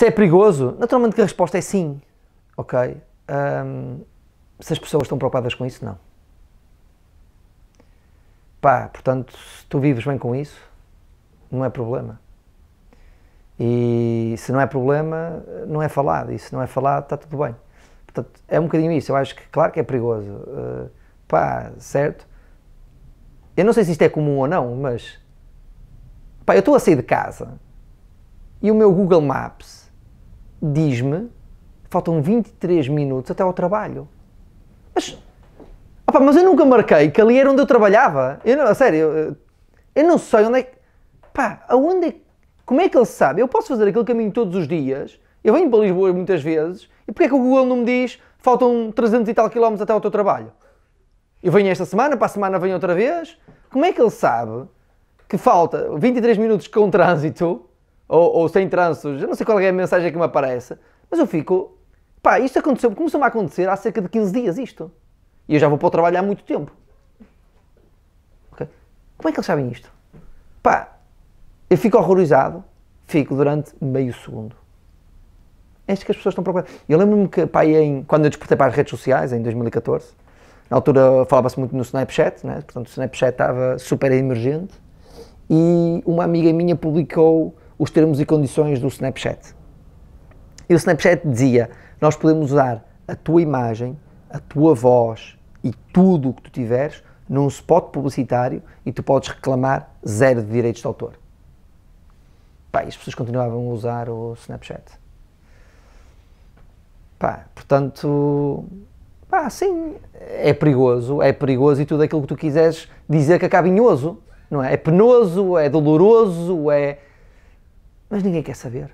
Se é perigoso, naturalmente que a resposta é sim, ok? Um, se as pessoas estão preocupadas com isso, não. Pá, portanto, se tu vives bem com isso, não é problema. E se não é problema, não é falado. E se não é falado, está tudo bem. Portanto, é um bocadinho isso. Eu acho que, claro que é perigoso. Uh, pá, certo? Eu não sei se isto é comum ou não, mas. Pá, eu estou a sair de casa e o meu Google Maps diz-me faltam 23 minutos até ao trabalho. Mas, opa, mas eu nunca marquei que ali era onde eu trabalhava. Eu não, a sério, eu, eu não sei onde é que. Pá, aonde é, Como é que ele sabe? Eu posso fazer aquele caminho todos os dias. Eu venho para Lisboa muitas vezes. E porquê é que o Google não me diz faltam 300 e tal quilómetros até ao teu trabalho? Eu venho esta semana, para a semana venho outra vez. Como é que ele sabe que falta 23 minutos com trânsito ou, ou sem tranços, eu não sei qual é a mensagem que me aparece, mas eu fico, pá, isto aconteceu, começou-me a acontecer há cerca de 15 dias isto. E eu já vou para o trabalho há muito tempo. Okay? Como é que eles sabem isto? Pá, eu fico horrorizado, fico durante meio segundo. É isto que as pessoas estão procurando. Eu lembro-me que, pá, em, quando eu despertei para as redes sociais, em 2014, na altura falava-se muito no Snapchat, né? portanto o Snapchat estava super emergente, e uma amiga minha publicou os termos e condições do Snapchat. E o Snapchat dizia: nós podemos usar a tua imagem, a tua voz e tudo o que tu tiveres num spot publicitário e tu podes reclamar zero de direitos de autor. Pá, e as pessoas continuavam a usar o Snapchat. Pá, portanto, pá, sim, é perigoso, é perigoso e tudo aquilo que tu quiseres dizer que é cabinhoso, não é? É penoso, é doloroso, é, mas ninguém quer saber.